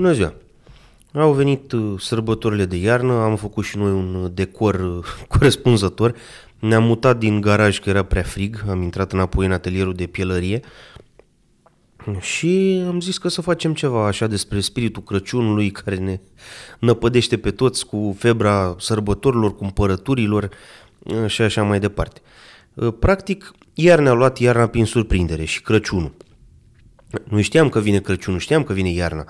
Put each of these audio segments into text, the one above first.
Bună ziua! Au venit uh, sărbătorile de iarnă, am făcut și noi un uh, decor uh, corespunzător. Ne-am mutat din garaj că era prea frig, am intrat înapoi în atelierul de pielărie și am zis că să facem ceva așa despre spiritul Crăciunului care ne năpădește pe toți cu febra sărbătorilor, cumpărăturilor și așa mai departe. Practic, iar ne-a luat iarna prin surprindere și Crăciunul. Nu știam că vine Crăciunul, știam că vine iarna.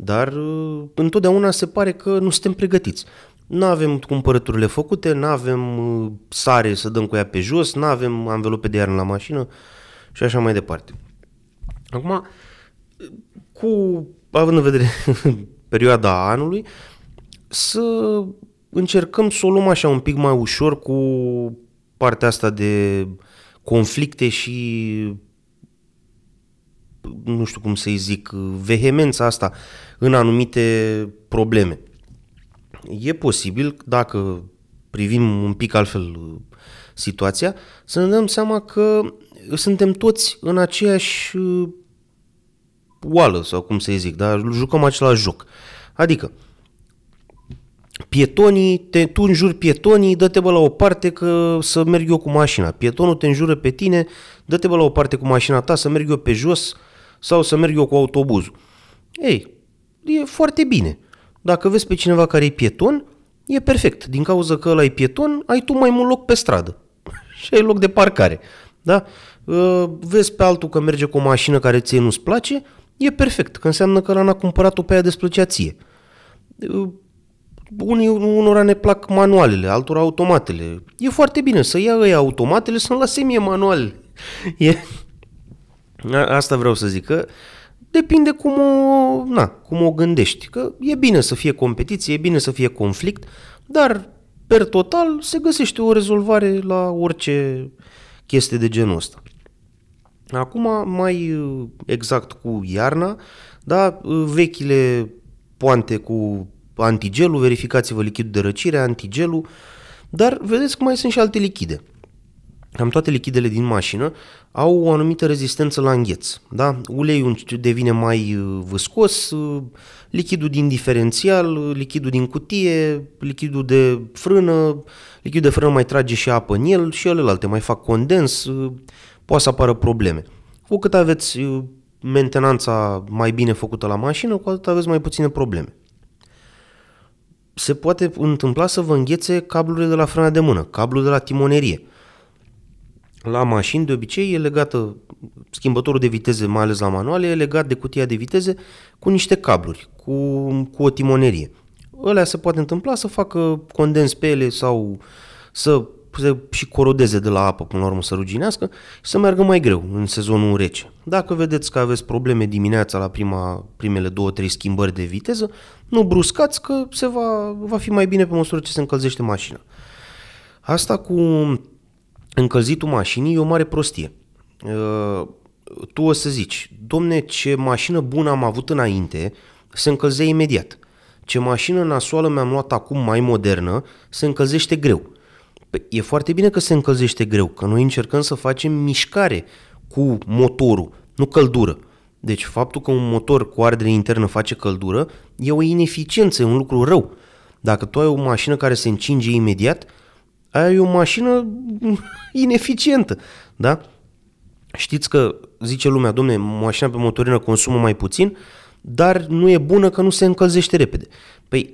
Dar uh, întotdeauna se pare că nu suntem pregătiți. Nu avem cumpărăturile făcute, nu avem uh, sare să dăm cu ea pe jos, nu avem anvelope de iarnă la mașină și așa mai departe. Acum, uh, cu, având în vedere perioada anului, să încercăm să o luăm așa un pic mai ușor cu partea asta de conflicte și nu știu cum să-i zic, vehemența asta în anumite probleme. E posibil, dacă privim un pic altfel uh, situația, să ne dăm seama că suntem toți în aceeași uh, oală, sau cum să-i zic, dar jucăm același joc. Adică, pietonii, te, tu înjuri pietonii, dă-te bă la o parte că să merg eu cu mașina. Pietonul te înjură pe tine, dă-te bă la o parte cu mașina ta să merg eu pe jos, uh, sau să merg eu cu autobuzul. Ei, e foarte bine. Dacă vezi pe cineva care e pieton, e perfect. Din cauza că ăla e pieton, ai tu mai mult loc pe stradă și ai loc de parcare. Da? Ă, vezi pe altul că merge cu o mașină care ție nu-ți place, e perfect, că înseamnă că ăla n-a cumpărat-o pe aia despre ție. Ă, unii, unora ne plac manualele, altora automatele. E foarte bine să ia ăia automatele, să-mi lase mie manualele. E, Asta vreau să zic, că depinde cum o, na, cum o gândești. Că e bine să fie competiție, e bine să fie conflict, dar per total se găsește o rezolvare la orice chestie de genul ăsta. Acum, mai uh, exact cu iarna, da, uh, vechile poante cu antigelul, verificați-vă lichidul de răcire, antigelul, dar vedeți că mai sunt și alte lichide. Am toate lichidele din mașină au o anumită rezistență la îngheț. Da? Uleiul devine mai uh, viscos, uh, lichidul din diferențial, uh, lichidul din cutie, lichidul de frână, lichidul de frână mai trage și apă în el și alelalte mai fac condens, poate să apară probleme. Cu cât aveți mentenanța mai bine făcută la mașină, cu atât aveți mai puține probleme. Se poate întâmpla să vă înghețe cablurile de la frâna de mână, cablul de la timonerie – la mașini, de obicei, e legată, schimbătorul de viteze, mai ales la manuale, e legat de cutia de viteze cu niște cabluri, cu, cu o timonerie. Ălea se poate întâmpla să facă condens pe ele sau să se și corodeze de la apă până la urmă să ruginească și să meargă mai greu în sezonul rece. Dacă vedeți că aveți probleme dimineața la prima, primele două, trei schimbări de viteză, nu bruscați că se va, va fi mai bine pe măsură ce se încălzește mașina. Asta cu încălzitul mașinii e o mare prostie. Uh, tu o să zici, domne, ce mașină bună am avut înainte, se încălze imediat. Ce mașină nasoală mi-am luat acum mai modernă, se încălzește greu. Păi, e foarte bine că se încălzește greu, că noi încercăm să facem mișcare cu motorul, nu căldură. Deci faptul că un motor cu ardere internă face căldură e o ineficiență, e un lucru rău. Dacă tu ai o mașină care se încinge imediat, Aia e o mașină ineficientă, da? Știți că zice lumea, domne, mașina pe motorină consumă mai puțin, dar nu e bună că nu se încălzește repede. Păi,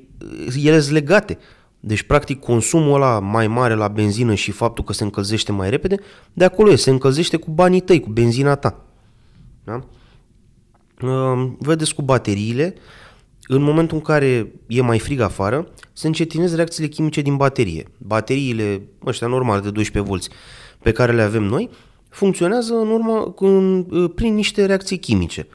ele sunt legate. Deci, practic, consumul ăla mai mare la benzină și faptul că se încălzește mai repede, de acolo e, se încălzește cu banii tăi, cu benzina ta. Da? Vedeți cu bateriile, uh, în momentul în care e mai frig afară, se încetinez reacțiile chimice din baterie. Bateriile ăștia normal de 12V pe care le avem noi funcționează în urma, în, ă, prin niște reacții chimice.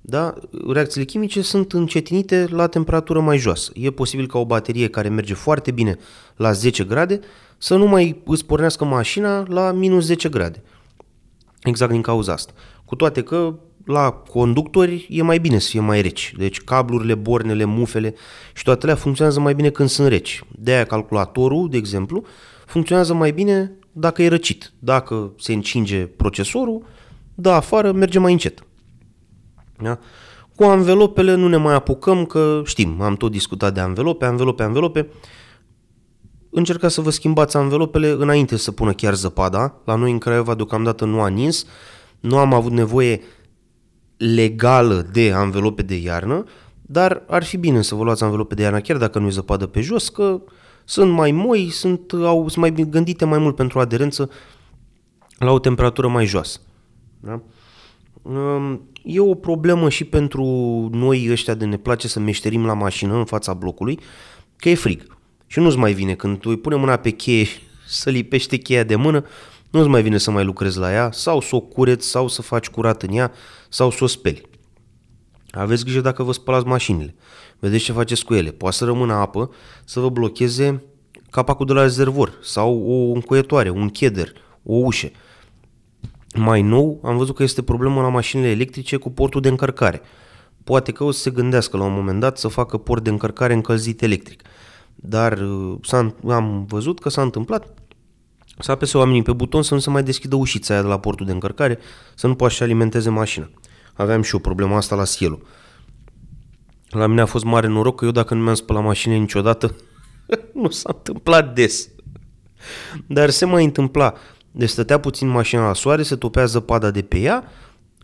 Da? Reacțiile chimice sunt încetinite la temperatură mai joasă. E posibil ca o baterie care merge foarte bine la 10 grade să nu mai îți pornească mașina la minus 10 grade. Exact din cauza asta. Cu toate că la conductori e mai bine să fie mai reci. Deci cablurile, bornele, mufele și toate alea funcționează mai bine când sunt reci. De-aia calculatorul, de exemplu, funcționează mai bine dacă e răcit. Dacă se încinge procesorul, da afară, merge mai încet. Da? Cu anvelopele nu ne mai apucăm că știm, am tot discutat de anvelope, anvelope, anvelope. Încercați să vă schimbați anvelopele înainte să pună chiar zăpada. La noi în Craiova deocamdată nu a nins, nu am avut nevoie legală de anvelope de iarnă, dar ar fi bine să vă luați anvelope de iarnă chiar dacă nu e zăpadă pe jos, că sunt mai moi, sunt, au, sunt mai gândite mai mult pentru aderență la o temperatură mai joasă. Da? E o problemă și pentru noi ăștia de ne place să meșterim la mașină în fața blocului, că e frig. Și nu-ți mai vine când tu îi pune mâna pe cheie să lipește cheia de mână, nu-ți mai vine să mai lucrezi la ea sau să o cureți sau să faci curat în ea sau să o speli. Aveți grijă dacă vă spălați mașinile. Vedeți ce faceți cu ele. Poate să rămână apă să vă blocheze capacul de la rezervor sau o încuietoare, un cheder, o ușă. Mai nou, am văzut că este problemă la mașinile electrice cu portul de încărcare. Poate că o să se gândească la un moment dat să facă port de încărcare încălzit electric. Dar uh, am văzut că s-a întâmplat să apese oamenii pe buton să nu se mai deschidă ușița aia de la portul de încărcare, să nu poată să alimenteze mașina. Aveam și eu problema asta la Sielu. La mine a fost mare noroc că eu dacă nu mi-am spălat mașinile niciodată, nu s-a întâmplat des. Dar se mai întâmpla. Deci stătea puțin mașina la soare, se topea zăpada de pe ea,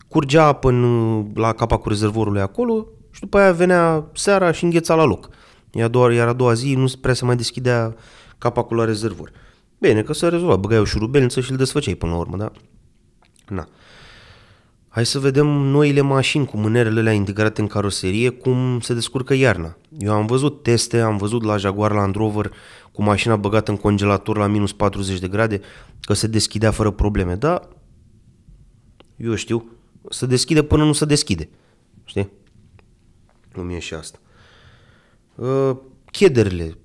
curgea apă în, la capacul rezervorului acolo și după aia venea seara și îngheța la loc. Iar doar iar a doua zi nu prea se mai deschidea capacul la rezervor. Uh, Bine, că s-a rezolvat, băgai o șurubelniță și îl desfăceai până la urmă, da? Na. Hai să vedem noile mașini cu mânerele alea integrate în caroserie, cum se descurcă iarna. Eu am văzut teste, am văzut la Jaguar Land Rover cu mașina băgată în congelator la minus 40 de grade, că se deschidea fără probleme, dar eu știu, se deschide până nu se deschide. Știi? Nu e și asta. Ă, chederile,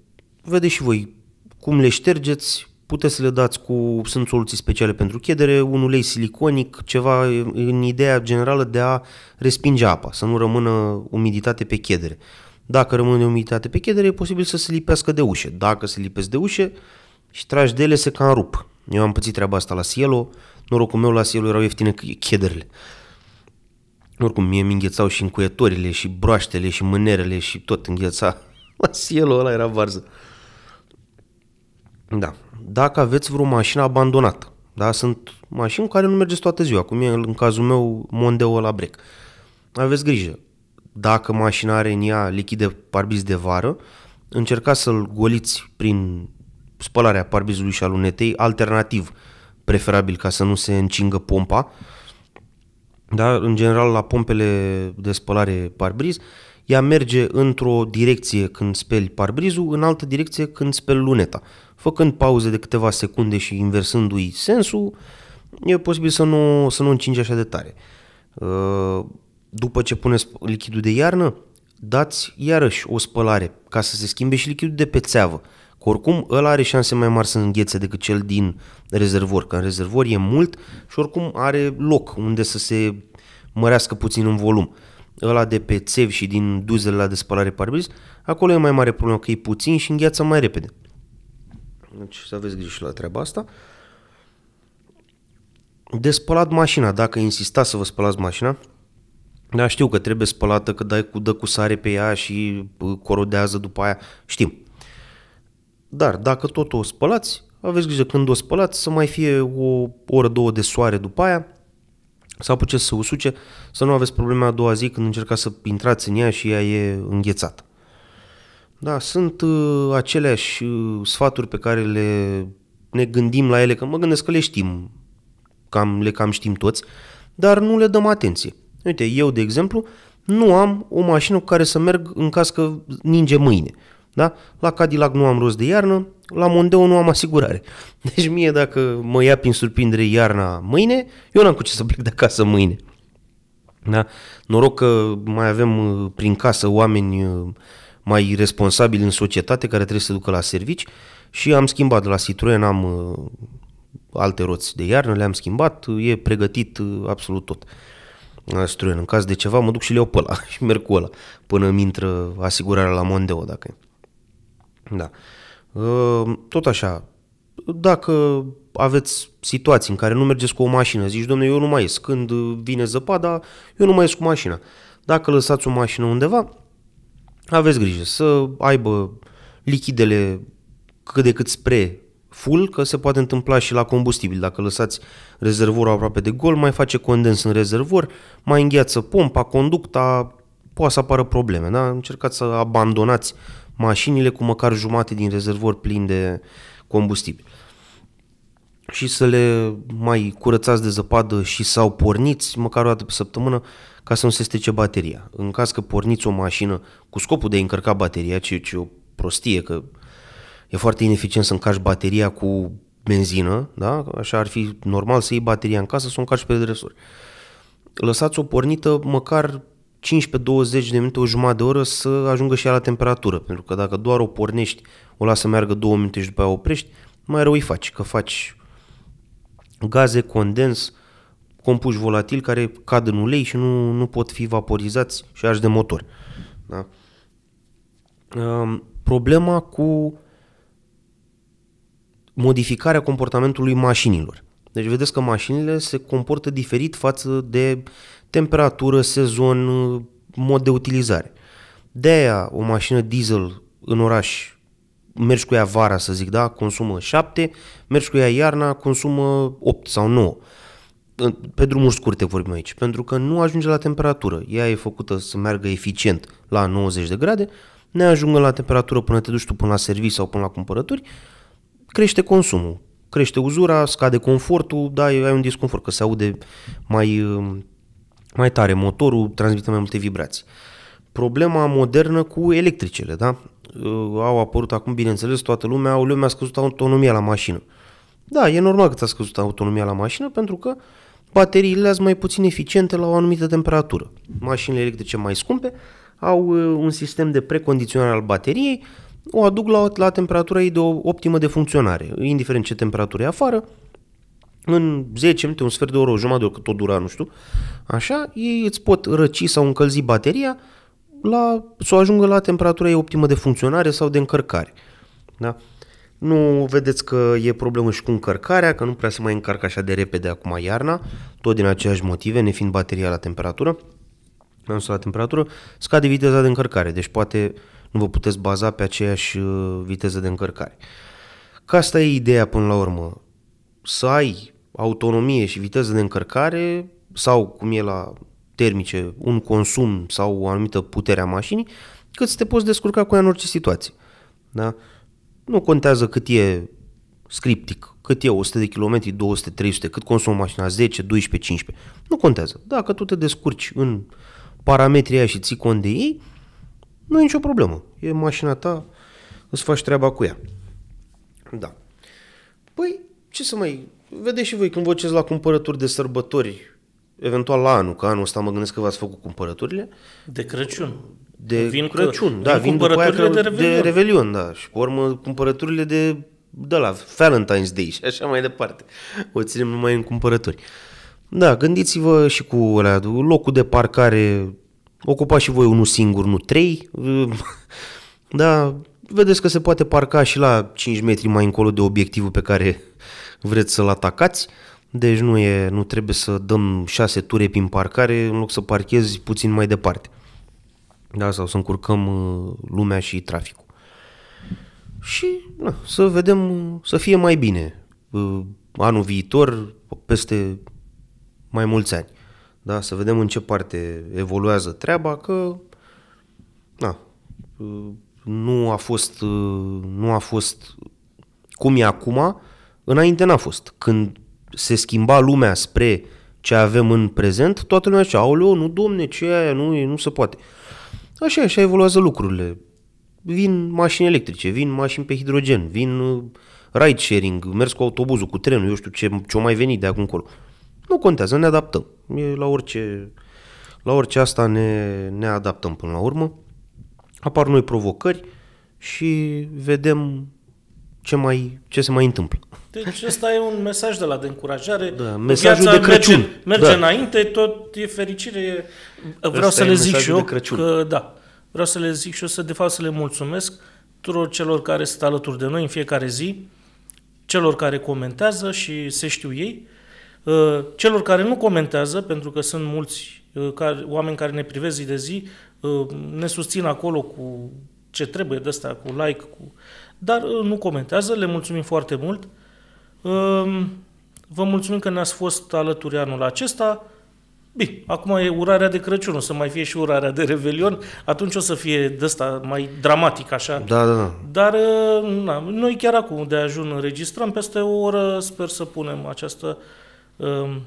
vedeți și voi cum le ștergeți, puteți să le dați cu, sunt soluții speciale pentru chedere, un ulei siliconic, ceva în ideea generală de a respinge apa, să nu rămână umiditate pe chedere. Dacă rămâne umiditate pe chedere, e posibil să se lipească de ușe. Dacă se lipesc de ușe și tragi de ele, se cam rup. Eu am pățit treaba asta la Cielo, norocul meu la Cielo erau ieftine chederele. Oricum, mie mi înghețau și încuietorile și broaștele și mânerele și tot îngheța. La Cielo ăla era varză. Da, dacă aveți vreo mașină abandonată. Da? Sunt mașini care nu mergeți toată ziua, cum e în cazul meu Mondeo la brec. Aveți grijă. Dacă mașina are în ea lichide parbriz de vară, încercați să-l goliți prin spălarea parbrizului și alunetei, alternativ, preferabil ca să nu se încingă pompa, dar în general la pompele de spălare parbriz ea merge într-o direcție când speli parbrizul, în altă direcție când speli luneta. Făcând pauze de câteva secunde și inversându-i sensul, e posibil să nu, să nu încingi așa de tare. Uh, după ce puneți lichidul de iarnă, dați iarăși o spălare ca să se schimbe și lichidul de pe țeavă. Că oricum ăla are șanse mai mari să înghețe decât cel din rezervor, că în rezervor e mult și oricum are loc unde să se mărească puțin în volum. Uh, ăla de pe țevi și din duzele la de spălare parbriz, acolo e mai mare problemă, că e puțin și îngheață mai repede. Deci să aveți grijă și la treaba asta. De spălat mașina, dacă insistați să vă spălați mașina, da, știu că trebuie spălată, că dai cu, dă cu sare pe ea și uh, corodează după aia, știm. Dar dacă tot o spălați, aveți grijă când o spălați să mai fie o oră, două de soare după aia, să apuce să usuce, să nu aveți probleme a doua zi când încercați să intrați în ea și ea e înghețată. Da, sunt uh, aceleași uh, sfaturi pe care le ne gândim la ele, că mă gândesc că le știm, cam, le cam știm toți, dar nu le dăm atenție. Uite, eu, de exemplu, nu am o mașină cu care să merg în caz că ninge mâine. Da? La Cadillac nu am rost de iarnă, la Mondeo nu am asigurare. Deci mie dacă mă ia prin surprindere iarna mâine, eu n-am cu ce să plec de acasă mâine. Da? Noroc că mai avem uh, prin casă oameni uh, mai responsabili în societate care trebuie să ducă la servici și am schimbat de la Citroen, am uh, alte roți de iarnă, le-am schimbat, e pregătit absolut tot. Citroen, în caz de ceva mă duc și le iau pe ăla și merg cu ăla până îmi intră asigurarea la Mondeo dacă e. Da. Ehm, tot așa, dacă aveți situații în care nu mergeți cu o mașină, zici, domnule, eu nu mai ies. Când vine zăpada, eu nu mai ies cu mașina. Dacă lăsați o mașină undeva, aveți grijă să aibă lichidele cât de cât spre full, că se poate întâmpla și la combustibil. Dacă lăsați rezervorul aproape de gol, mai face condens în rezervor, mai îngheață pompa, conducta, poate să apară probleme. Da? Încercați să abandonați mașinile cu măcar jumate din rezervor plin de combustibil și să le mai curățați de zăpadă și sau porniți măcar o dată pe săptămână ca să nu se strice bateria. În caz că porniți o mașină cu scopul de a încărca bateria, ce, ce o prostie, că e foarte ineficient să încarci bateria cu benzină, da? așa ar fi normal să iei bateria în casă, să o încarci pe dresuri. Lăsați-o pornită măcar 15-20 de minute, o jumătate de oră să ajungă și ea la temperatură, pentru că dacă doar o pornești, o lasă să meargă două minute și după aia oprești, mai rău îi faci, că faci gaze, condens, compuși volatili care cad în ulei și nu, nu pot fi vaporizați și arși de motor. Da? Problema cu modificarea comportamentului mașinilor. Deci vedeți că mașinile se comportă diferit față de uh, temperatură, sezon, mod de utilizare. De aia o mașină diesel în oraș mergi cu ea vara, să zic, da, consumă 7, mergi cu ea iarna, consumă 8 sau 9. Pe drumuri scurte vorbim aici, pentru că nu ajunge la temperatură. Ea e făcută să meargă eficient la 90 de grade, ne ajungă la temperatură până te duci tu până la servici sau până la cumpărături, crește consumul, crește uzura, scade confortul, da, ai un disconfort, că se aude mai mai tare motorul, transmite mai multe vibrații. Problema modernă cu electricele, da? Uh, au apărut acum, bineînțeles, toată lumea, lumea a scăzut autonomia la mașină. Da, e normal că ți-a scăzut autonomia la mașină pentru că bateriile sunt mai puțin eficiente la o anumită temperatură. Mașinile electrice mai scumpe au uh, un sistem de precondiționare al bateriei, o aduc la, la temperatura ei de o optimă de funcționare. Indiferent ce temperatură e afară, în 10 minute, un sfert de oră, o jumătate de oră, cât dura, nu știu, așa, ei îți pot răci sau încălzi bateria la, să o ajungă la temperatura ei optimă de funcționare sau de încărcare. Da? Nu vedeți că e problemă și cu încărcarea, că nu prea se mai încarcă așa de repede acum iarna, tot din aceeași motive, nefiind bateria la temperatură, ajuns la temperatură, scade viteza de încărcare, deci poate nu vă puteți baza pe aceeași uh, viteză de încărcare. Ca asta e ideea până la urmă, să ai autonomie și viteză de încărcare sau, cum e la termice, un consum sau o anumită putere a mașinii, cât să te poți descurca cu ea în orice situație. Da? Nu contează cât e scriptic, cât e 100 de km, 200, 300, cât consumă mașina, 10, 12, 15. Nu contează. Dacă tu te descurci în parametrii aia și ții cont de ei, nu e nicio problemă. E mașina ta, îți faci treaba cu ea. Da. Păi, ce să mai Vedeți și voi când vă la cumpărături de sărbători, eventual la anul, că anul ăsta mă gândesc că v-ați făcut cumpărăturile De Crăciun. De vin Crăciun, că, da, vin, vin după aia de, Revelion. de Revelion, da, și pe urmă cumpărăturile de, de la Valentine's Day și așa mai departe. O ținem numai în cumpărături. Da, gândiți-vă și cu ăla, locul de parcare, ocupați și voi unul singur, nu trei, da, vedeți că se poate parca și la 5 metri mai încolo de obiectivul pe care vreți să-l atacați, deci nu, e, nu trebuie să dăm șase ture prin parcare în loc să parchezi puțin mai departe. Da, sau să încurcăm uh, lumea și traficul. Și na, să vedem, uh, să fie mai bine uh, anul viitor, peste mai mulți ani. Da, să vedem în ce parte evoluează treaba, că na, nu a fost, nu a fost cum e acum, Înainte n-a fost. Când se schimba lumea spre ce avem în prezent, toată lumea zicea, aoleo, nu domne, ce e aia, nu, nu se poate. Așa, așa evoluează lucrurile. Vin mașini electrice, vin mașini pe hidrogen, vin uh, ride sharing, mers cu autobuzul, cu trenul, eu știu ce, ce mai venit de acum încolo. Nu contează, ne adaptăm. E la orice, la orice asta ne, ne adaptăm până la urmă. Apar noi provocări și vedem ce, mai, ce se mai întâmplă. Deci ăsta e un mesaj de la de încurajare. Da, mesajul Viața de Crăciun. Merge, merge da. înainte, tot e fericire. E... Vreau ăsta să le zic și eu că, da, vreau să le zic și eu să, de fapt, să le mulțumesc tuturor celor care sunt alături de noi în fiecare zi, celor care comentează și se știu ei, uh, celor care nu comentează, pentru că sunt mulți uh, care, oameni care ne privesc zi de zi, uh, ne susțin acolo cu ce trebuie de asta, cu like, cu dar uh, nu comentează, le mulțumim foarte mult. Um, vă mulțumim că ne-ați fost alături anul acesta. Bine, acum e urarea de Crăciun, o să mai fie și urarea de Revelion, atunci o să fie de asta mai dramatic așa. Da, da, da. Dar uh, na, noi chiar acum de ajun înregistrăm, peste o oră sper să punem această, um,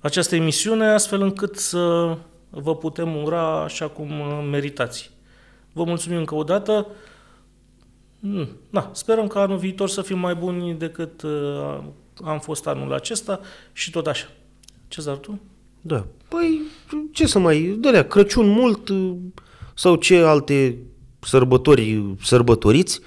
această emisiune astfel încât să vă putem ura așa cum meritați. Vă mulțumim încă o dată. Mm. Na, sperăm că anul viitor să fim mai buni decât uh, am fost anul acesta și tot așa. zar tu? Da. Păi, ce să mai... Dălea, Crăciun mult uh, sau ce alte sărbători sărbătoriți,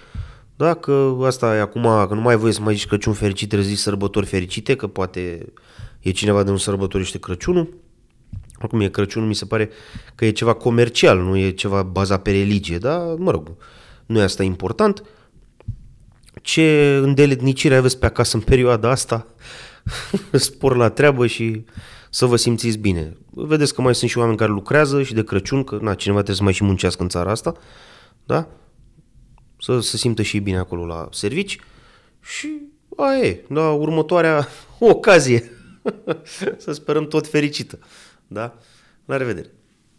da, că asta e acum, că nu mai voi să mai zici Crăciun fericit, zici sărbători fericite, că poate e cineva de un sărbătorește Crăciunul. Acum e Crăciunul, mi se pare că e ceva comercial, nu e ceva bazat pe religie, dar mă rog, uh, nu e asta important. Ce îndeletnicire aveți pe acasă în perioada asta? Spor la treabă și să vă simțiți bine. Vedeți că mai sunt și oameni care lucrează și de Crăciun, că na, cineva trebuie să mai și muncească în țara asta, da? Să se simtă și bine acolo la servici și a e, da, următoarea ocazie. să sperăm tot fericită, da? La revedere!